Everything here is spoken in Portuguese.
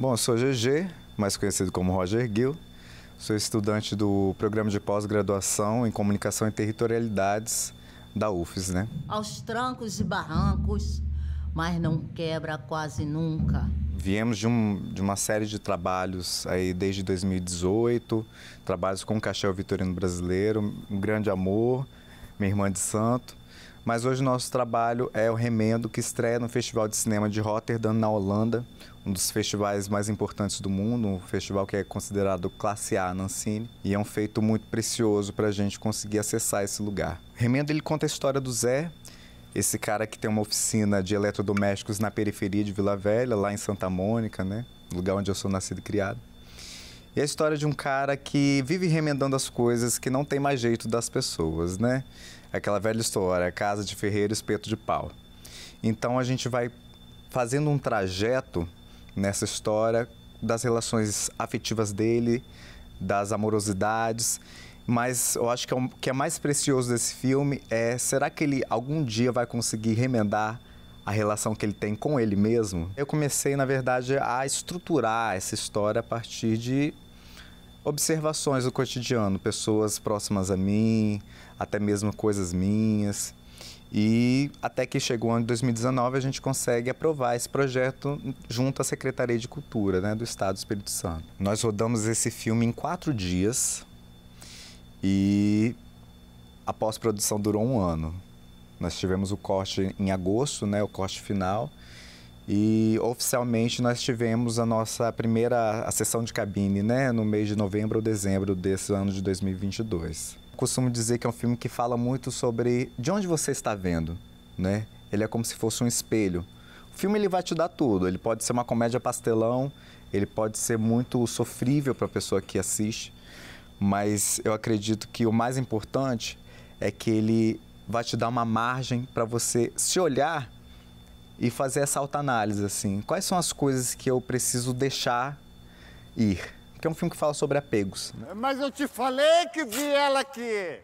Bom, eu sou GG, mais conhecido como Roger Gil. Sou estudante do programa de pós-graduação em comunicação e territorialidades da UFES, né? Aos trancos e barrancos, mas não quebra quase nunca. Viemos de, um, de uma série de trabalhos aí desde 2018, trabalhos com o Caixel Vitorino Brasileiro, Um Grande Amor, Minha Irmã de Santo, mas hoje nosso trabalho é o Remendo, que estreia no Festival de Cinema de Rotterdam, na Holanda, um dos festivais mais importantes do mundo, um festival que é considerado classe A na cine, e é um feito muito precioso para a gente conseguir acessar esse lugar. Remendo ele conta a história do Zé, esse cara que tem uma oficina de eletrodomésticos na periferia de Vila Velha, lá em Santa Mônica, né? Lugar onde eu sou nascido e criado. E a história de um cara que vive remendando as coisas que não tem mais jeito das pessoas, né? Aquela velha história, casa de ferreiro, espeto de pau. Então a gente vai fazendo um trajeto nessa história das relações afetivas dele, das amorosidades. Mas eu acho que é o que é mais precioso desse filme é será que ele algum dia vai conseguir remendar a relação que ele tem com ele mesmo? Eu comecei, na verdade, a estruturar essa história a partir de observações do cotidiano, pessoas próximas a mim, até mesmo coisas minhas. E até que chegou o ano de 2019, a gente consegue aprovar esse projeto junto à Secretaria de Cultura né, do Estado do Espírito Santo. Nós rodamos esse filme em quatro dias e a pós-produção durou um ano. Nós tivemos o corte em agosto, né, o corte final, e oficialmente nós tivemos a nossa primeira a sessão de cabine, né, no mês de novembro ou dezembro desse ano de 2022. Costumo dizer que é um filme que fala muito sobre de onde você está vendo, né? Ele é como se fosse um espelho. O filme ele vai te dar tudo, ele pode ser uma comédia pastelão, ele pode ser muito sofrível para a pessoa que assiste, mas eu acredito que o mais importante é que ele vai te dar uma margem para você se olhar e fazer essa autoanálise, assim. Quais são as coisas que eu preciso deixar ir? Que é um filme que fala sobre apegos. Né? Mas eu te falei que vi ela aqui!